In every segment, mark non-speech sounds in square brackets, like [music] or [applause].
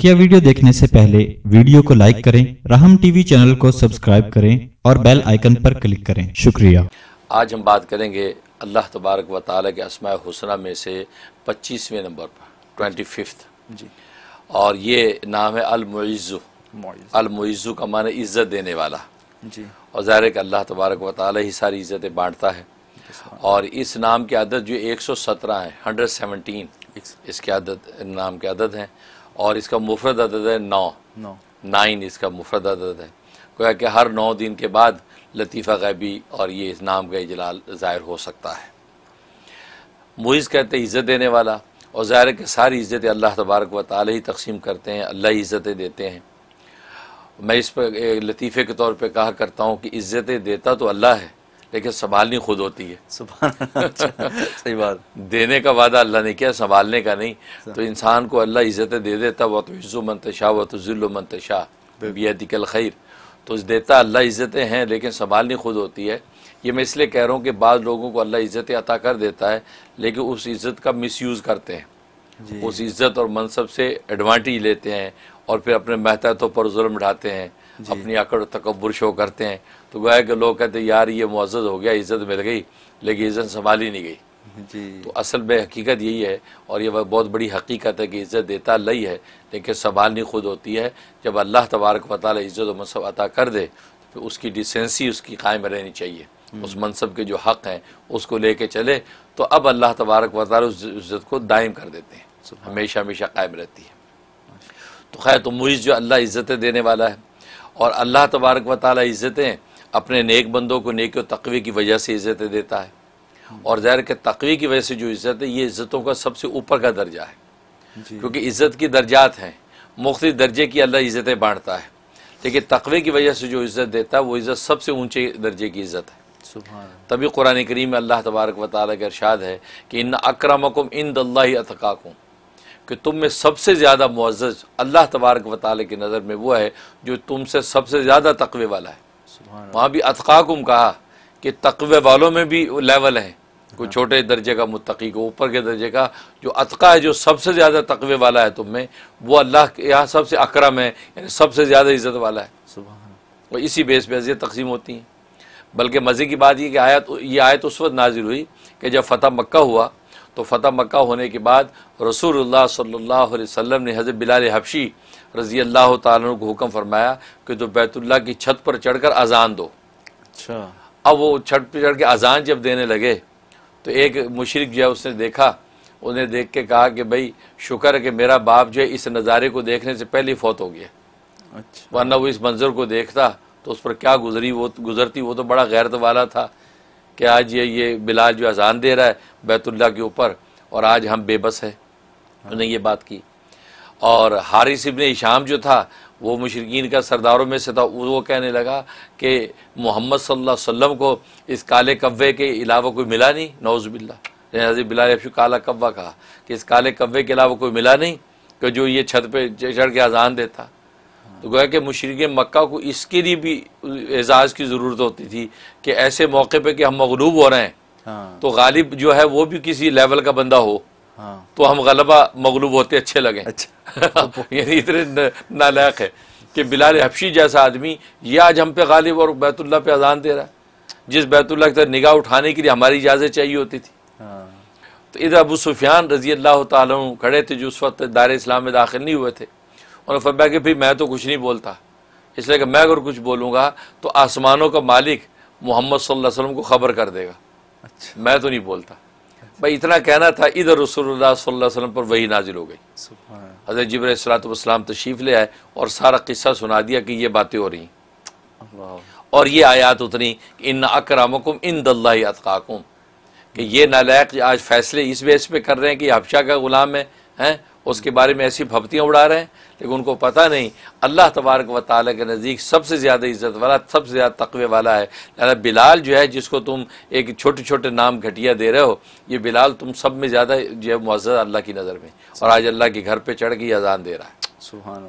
बकिया वीडियो देखने से पहले वीडियो को लाइक करें रहम टीवी चैनल को सब्सक्राइब करें और बेल आइकन पर क्लिक करें शुक्रिया आज हम बात करेंगे अल्लाह तबारक व ताली के असमा हुसना में से पच्चीसवें नंबर पर ट्वेंटी फिफ्थ और ये नाम है अलमुइज़ु अलमुइज़ु का माने इज़्ज़त देने वाला जी और ज़ाहिर है कि अल्लाह तबारक व ताली ही सारी इज़्ज़तें बांटता है और इस नाम की आदत जो एक सौ सत्रह है हंड्रेड सेवनटीन इसकी आदत नाम की आदत है और इसका मुफरत अदद है नौ नौ नाइन इसका मुफरत अदद है गोया कि हर नौ दिन के बाद लतीफ़ा गैबी और ये इस नाम का इजलाल ज़ाहिर हो सकता है मुइज़ कहते इज़्ज़त देने वाला और ज़ाहिर के सारी इज़्ज़तें अल्लाह तबारक व ताली ही तकसीम करते हैं अल्लाह ही इज़्ज़तें देते हैं मैं इस पर लतीफ़े के तौर पर कहा करता हूँ कि इज़्ज़तें देता तो अल्लाह है लेकिन संभालनी खुद होती है [laughs] अच्छा, सही बात देने का वादा अल्लाह ने किया संभालने का नहीं तो इंसान को अल्लाह इज़्ज़तें दे देता वह तो हिस्सु मनतशा व तजिल्ल तो मनतशाह बियातिकल खैर तो देता अल्लाह इज़्ज़तें हैं लेकिन संभालनी खुद होती है ये मैं इसलिए कह रहा हूँ कि बाद लोगों को अल्लाह इज़्ज़तें अता कर देता है लेकिन उस इज़्ज़त का मिस यूज़ करते हैं उस इज़्ज़त और मनसब से एडवांटेज लेते हैं और फिर अपने महतों पर जुल्म उठाते हैं अपनी अकड़ तकबर शो करते हैं तो गोया के लोग कहते यार ये मुआज़ हो गया इज़्ज़त मिल गई लेकिन इज़्ज़त संभाली नहीं गई जी तो असल में हकीकत यही है और ये बहुत बड़ी हकीकत है कि इज़्ज़त देता लई है लेकिन संभालनी खुद होती है जब अल्लाह तबारक वाल इज़्ज़त मनसब अता कर दे तो फिर उसकी डिसेंसी उसकी कायम रहनी चाहिए हम्म। उस मनसब के जो हक़ हैं उसको ले कर चले तो अब अल्लाह तबारक वाल उस इज़्ज़त को दायम कर देते हैं हमेशा हमेशा कायम रहती है तो खैर तो मुइज़ जो अल्लाह इज़्ज़तें देने वाला है और अल्लाह तबारक व ताली इज़्ज़तें अपने नेक बंदों को नेक और तकवे की वजह से इज़्ज़तें देता है और ज़ाहिर के तकवे की वजह से जो इज़्ज़त है ये इज़्ज़तों का सबसे ऊपर का दर्जा है क्योंकि इज़्ज़त की दर्जात हैं मुख्त दर्जे की अल्लाह इज़्ज़तें बांटता है लेकिन तकवे की वजह से जो इज़्ज़त देता है वो इज़्ज़त सबसे ऊँचे दर्जे की इज़्ज़त है तभी कुरान करीम में अल्लाह तबारक वाली का इरशाद है कि इन अक्रमकुम इन दल्ला अतकाकुम कि तुम में सबसे ज़्यादा मुआज़ अल्लाह तबारक वाले की नज़र में वह है जो तुमसे सबसे ज़्यादा तकवे वाला है वहाँ भी अतकाकुम कहा कि तकवे वालों में भी लेवल है कोई हाँ। छोटे दर्जे का मुतकी को ऊपर के दर्जे का जो अतका है जो सबसे ज़्यादा तकवे वाला है तुम में वो अल्लाह के यहाँ सबसे अक्रम है यानी सबसे ज़्यादा इज़्ज़त वाला है और इसी बेस पर अजियत तकसीम होती हैं बल्कि मज़े की बात यह कि आयत ये आयत उस वक्त नाजिल हुई कि जब फ़तह मक्का हुआ तो फ़तह मक्का होने के बाद रसूल सल्ला वसम ने हज़रत बिलाल हबशी रज़ी अल्लाह तु को हुक्म फरमाया कि जो बैतुल्ला की छत पर चढ़कर अजान दो अच्छा अब वो छत पर चढ़ के अजान जब देने लगे तो एक मुशरक जो है उसने देखा उन्हें देख के कहा कि भाई शुक्र है कि मेरा बाप जो है इस नज़ारे को देखने से पहले फौत हो गया अच्छा वरना वो इस मंज़र को देखता तो उस पर क्या गुजरी वो गुजरती वो तो बड़ा गैरत वाला था कि आज ये ये बिलाल जो अजान दे रहा है बैतुल्ला के ऊपर और आज हम बेबस हैं उन्होंने ये बात की और हारिस इबन इशाम जो था वो मुशरकिन का सरदारों में से था वो कहने लगा कि मोहम्मद सल्लल्लाहु अलैहि वसल्लम को इस काले कव्वे के अलावा कोई मिला नहीं नौज़बिल्ला हज़रत बिलाल अफशू काला कव्वा कहा कि इस काले कव्वे के अलावा कोई मिला नहीं कि जो ये छत पे चढ़ के अजान देता तो गोया कि मशरक़ मक्का को इसके लिए भी एजाज़ की ज़रूरत होती थी कि ऐसे मौके पर कि हम मगलूब हो रहे हैं हाँ। तो गालिब जो है वो भी किसी लेवल का बंदा हो हाँ। तो हम गलबा मगलूब होते अच्छे लगे अच्छा। [laughs] यानी इतने नालायक है कि बिलाल हफशी जैसा आदमी ये आज हम पे गालिब और बैतुल्ला पे अजान दे रहा है जिस बैतुल्ला की तरह निगाह उठाने के लिए हमारी इजाज़त चाहिए होती थी हाँ। तो इधर अबू सुफियान रजी अल्लाह तड़े थे जो उस वक्त दार इस्लाम में दाखिल नहीं हुए थे उन्होंने फरमाया कि फिर मैं तो कुछ नहीं बोलता इसलिए कि मैं अगर कुछ बोलूँगा तो आसमानों का मालिक मोहम्मद सल्लल्लाहु अलैहि वसल्लम को ख़बर कर देगा अच्छा मैं तो नहीं बोलता अच्छा। भाई इतना कहना था इधर रसोल्ला वसल्लम पर वही नाजिल हो गई हज़रत जबर सलातम तशरीफ़ ले आए और सारा किस्सा सुना दिया कि ये बातें हो रही और ये आयात उतनी इन अकरामकुम इन दल्लाकाकुम कि ये नालायक आज फैसले इस बेस पे कर रहे हैं कि हफ्शा का ग़ुलाम है हैं उसके बारे में ऐसी भपतियाँ उड़ा रहे हैं लेकिन उनको पता नहीं अल्लाह तबारक व ताली के नज़दीक सबसे ज़्यादा इज़्ज़त वाला सबसे ज़्यादा तकवे वाला है लिहाजा बिलाल जो है जिसको तुम एक छोटे छोटे नाम घटिया दे रहे हो ये बिलाल तुम सब में ज़्यादा जो है मुआज़ अल्लाह की नज़र में और आज अल्लाह के घर पर चढ़ के अजान दे रहा है सुबह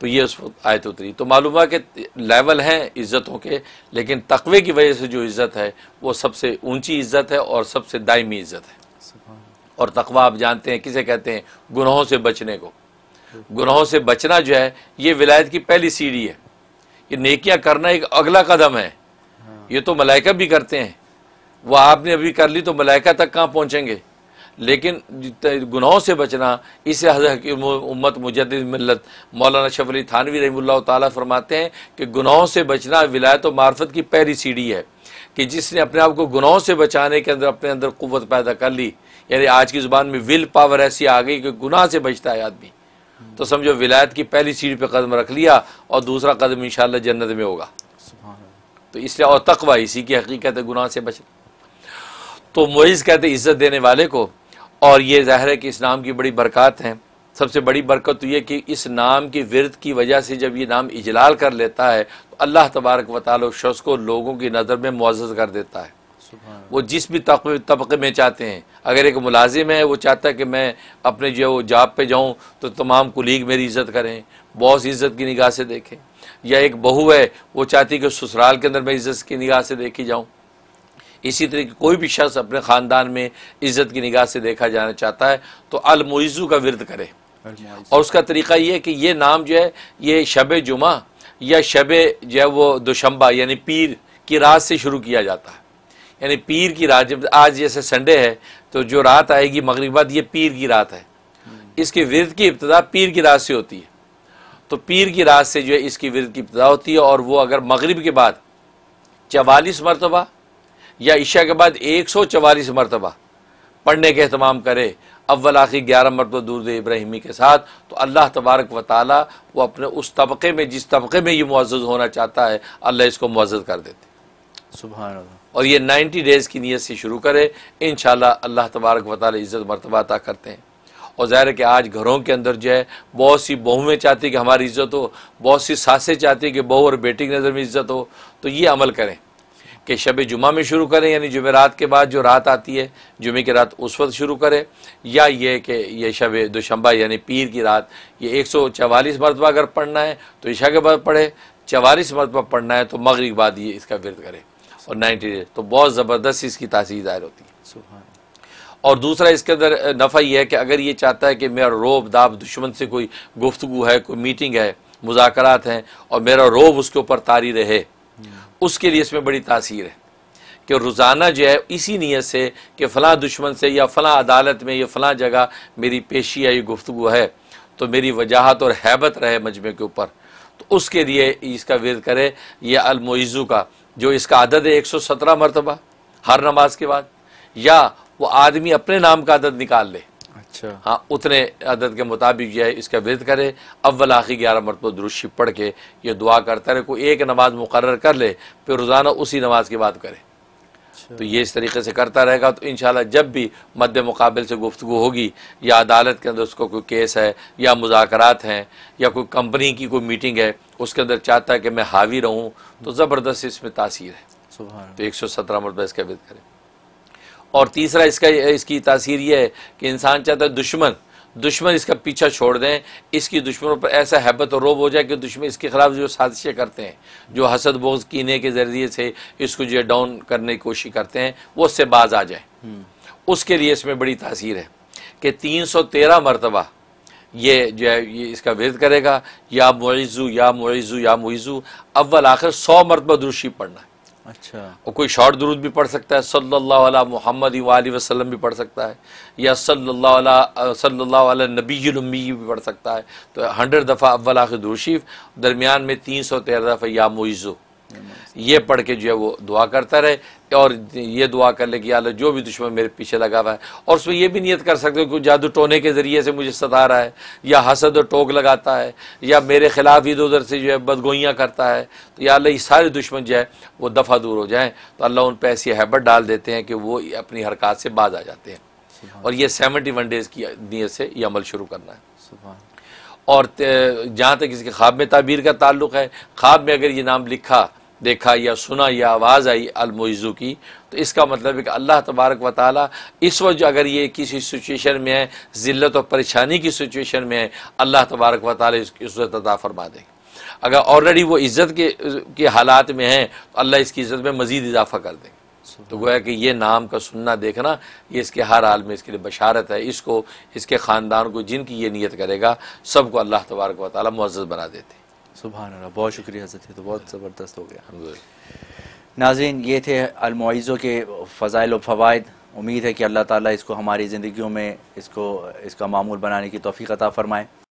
तो ये उस आयत उतरी तो मालूम है कि लेवल हैं इज़्ज़तों के लेकिन तकवे की वजह से जो इज़्ज़त है वो सबसे ऊंची इज़्ज़त है और सबसे दायमी इज़्ज़त है और तकवा आप जानते हैं किसे कहते हैं गुनाहों से बचने को गुनाहों से बचना जो है ये विलायत की पहली सीढ़ी है ये नेकियां करना एक अगला कदम है हाँ। ये तो मलाइका भी करते हैं वह आपने अभी कर ली तो मलाइका तक कहाँ पहुँचेंगे लेकिन गुनाहों से बचना इसे हजरत उम्मत मुजद मिलत मौलाना शफली थानवी रही ताली फरमाते हैं कि गुनाहों से बचना विलायत और मार्फत की पहली सीढ़ी है कि जिसने अपने आप को गुनाहों से बचाने के अंदर अपने अंदर कुत पैदा कर ली यानी आज की ज़ुबान में विल पावर ऐसी आ गई कि गुनाह से बचता है आदमी तो समझो विलायत की पहली सीट पे कदम रख लिया और दूसरा कदम इन जन्नत में होगा तो इसलिए और तकवा इसी की हकीकत है गुनाह से बचना तो मोइज़ कहते इज़्ज़त देने वाले को और ये ज़ाहिर है कि इस नाम की बड़ी बरकत है सबसे बड़ी बरकत तो यह कि इस नाम की विरद की वजह से जब ये नाम इजलाल कर लेता है तो अल्लाह तबारक वाल शख्स को लोगों की नज़र में मुआज़ कर देता है वो जिस भी तबके में चाहते हैं अगर एक मुलाजिम है वो चाहता है कि मैं अपने जो वो जॉब पे जाऊँ तो तमाम कुलीग मेरी इज़्ज़त करें बॉस इज़्ज़त की निगाह से देखें या एक बहू है वो चाहती कि ससुराल के अंदर मैं इज़्ज़त की निगाह से देखी जाऊँ इसी तरीके कोई भी शख्स अपने ख़ानदान में इज़्ज़त की निगाह से देखा जाना चाहता है तो अलमुइज़ू का विरद करे और उसका तरीका ये है कि ये नाम जो है ये शब जुमा या शब जो है वो दुशंबा यानी पीर की रात से शुरू किया जाता है यानी पीर की रात जब आज जैसे संडे है तो जो रात आएगी मगरब बाद ये पीर की रात है इसके विरद की इब्तदा पीर की रात से होती है तो पीर की रात से जो है इसकी विरद की इब्तदा होती है और वो अगर मगरब के बाद चवालीस मरतबा या इशा के बाद एक सौ चवालीस मरतबा पढ़ने का अहतमाम करे अव्वल आखिर ग्यारह मरतबा दूरद इब्राहिमी के साथ तो अल्लाह तबारक व ताली वो अपने उस तबके में जिस तबके में ये मुआज़ होना चाहता है अल्लाह इसको मुआज़ कर देते सुबह और ये नाइन्टी डेज़ की नीयत से शुरू करें इन अल्लाह तबारक वाली इज़्ज़त मरतबा अता करते हैं और ज़ाहिर है कि आज घरों के अंदर जो है बहुत सी बहुएँ चाहती कि हमारी इज़्ज़त हो बहुत सी सासें चाहती कि बहू और बेटी की नज़र में इज़्ज़त हो तो ये अमल करें कि शब जुमा में शुरू करें यानी जुमेरात के बाद जो रात आती है जुमे की रात उस वक्त शुरू करें या ये कि यह शब दोशंबा यानी पीर की रात ये एक सौ चवालीस मरतबा अगर पढ़ना है तो ईशा के बाद पढ़े चवालीस मरतबा पढ़ना है तो मगरब बाद ये इसका विरद करें और नाइन्टी डेज तो बहुत ज़बरदस्त इसकी तासीर ज़ाहिर होती है और दूसरा इसके अंदर नफ़ा यह है कि अगर ये चाहता है कि मेरा रोब दाब दुश्मन से कोई गुफ्तु है कोई मीटिंग है मुजाकर हैं और मेरा रोब उसके ऊपर तारी रहे उसके लिए इसमें बड़ी तासीर है कि रोज़ाना जो है इसी नीयत से कि फ़लाँ दुश्मन से या फ़लाँ अदालत में या फ़लाँ जगह मेरी पेशी या ये गुफ्तु है तो मेरी वजाहत और हैबत रहे मजमे के ऊपर तो उसके लिए इसका वेद करे यह अलमोज़ू का जो इसका आदद है एक सौ सत्रह मरतबा हर नमाज के बाद या वो आदमी अपने नाम का आदद निकाल ले अच्छा हाँ उतने आदत के मुताबिक यह इसका विरद करे अव्वल आखिर ग्यारह मरतबा दुरुशी पढ़ के ये दुआ करता रहे कोई एक नमाज मुकर कर ले फिर रोज़ाना उसी नमाज की बात करे अच्छा। तो ये इस तरीके से करता रहेगा तो इन जब भी मद मुकाबल से गुफ्तु होगी या अदालत के अंदर उसको कोई केस है या मुजाकर हैं या कोई कंपनी की कोई मीटिंग है उसके अंदर चाहता है कि मैं हावी रहूँ तो ज़बरदस्त इसमें तासीर है तो एक सौ सत्रह मरतबा इसका विद करें और तीसरा इसका इसकी तासीर यह है कि इंसान चाहता है दुश्मन दुश्मन इसका पीछा छोड़ दें इसकी दुश्मनों पर ऐसा हैबत और रोब हो जाए कि दुश्मन इसके ख़िलाफ़ जो साजिशें करते हैं जो हसद बोझ कीने के ज़रिए से इसको जो डाउन करने की कोशिश करते हैं वो उससे बाज आ जाए हम्म। उसके लिए इसमें बड़ी तासीर है कि तीन सौ तेरह मरतबा ये जो है ये इसका विरद करेगा या मुइज़ू या मुइज़ू या मुइज़ू अव्वल आखिर सौ मरतबा दुरुशी पढ़ना है अच्छा और कोई शॉर्ट दुरुद भी पढ़ सकता है सल्लल्लाहु अलैहि मोहम्मद वसलम भी पढ़ सकता है या सल्लल्लाहु अलैहि सल्लल्लाहु नबीमी भी पढ़ सकता है तो हंड्रेड दफ़ा अव्वल आखिर दुरूशीफ दरमियान में तीन सौ तेरह दफ़ा या मोइज़ो ये पढ़ के जो है वो दुआ करता रहे और ये दुआ कर ले कि आलो जो भी दुश्मन मेरे पीछे लगा हुआ है और उसमें ये भी नियत कर सकते हो कि जादू टोने के ज़रिए से मुझे सता रहा है या हसद और टोक लगाता है या मेरे ख़िलाफ़ इधर उधर से जो है बदगोइयाँ करता है तो या ये सारे दुश्मन जो है वो दफ़ा दूर हो जाएँ तो अल्लाह उन पर ऐसी हैबत डाल देते हैं कि वो अपनी हरकत से बाज आ जाते हैं और ये सेवेंटी वन डेज़ की नीयत से ये अमल शुरू करना है और जहाँ तक इसके ख्वाब में ताबीर का ताल्लुक है ख्वाब में अगर ये नाम लिखा देखा या सुना या आवाज़ आई अलमोज़ू की तो इसका मतलब है कि अल्लाह तबारक व ताली इस वक्त अगर ये किसी सिचुएशन में है ज़िल्त और परेशानी की सिचुएशन में है अल्लाह तबारक व ताली इज्जत अदा फरमा देंगे अगर ऑलरेडी वो इज़्ज़त के, के हालात में हैं तो अल्लाह इसकी इज़्ज़त में मज़ीद इजाफ़ा कर देंगे तो गोया कि ये नाम का सुनना देखना ये इसके हर हाल में इसके लिए बशारत है इसको इसके ख़ानदान को जिनकी ये नीयत करेगा सबको अल्लाह तबारक वाली ताली मुआज़ बना देते सुबह बहुत शुक्रिया हजरत तो बहुत हाँ। ज़बरदस्त हो गया नाजिन ये थे अलमोज़ों के फ़ज़ाइल व फ़वाद उम्मीद है कि अल्लाह ताला इसको हमारी ज़िंदगियों में इसको इसका मामूल बनाने की तोफ़ी अता फ़रमाएँ